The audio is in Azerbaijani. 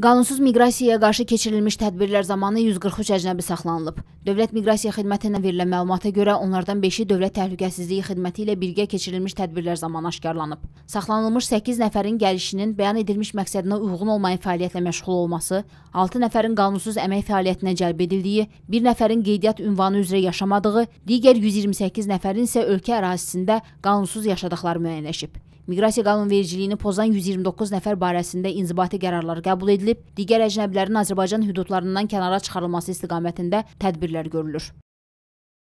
Qanunsuz miqrasiyaya qarşı keçirilmiş tədbirlər zamanı 143 əcnəbi saxlanılıb. Dövlət Miqrasiya Xidmətindən verilən məlumata görə onlardan 5-i Dövlət Təhlükəsizliyi Xidməti ilə birgə keçirilmiş tədbirlər zamanı aşkarlanıb. Saxlanılmış 8 nəfərin gəlişinin bəyan edilmiş məqsədinə uyğun olmayan fəaliyyətlə məşğul olması, 6 nəfərin qanunsuz əmək fəaliyyətinə cəlb edildiyi, 1 nəfərin qeydiyyat ünvanı üzrə yaşamadığı, digər 128 nəfərin isə ölkə ərazisində qanunsuz yaşadıqları müəyyənləşib. Miqrasiya qanunvericiliyini pozan 129 nəfər barəsində inzibati qərarlar qəbul edilib edilib, digər əcnəbilərin Azərbaycan hüdudlarından kənara çıxarılması istiqamətində tədbirlər görülür.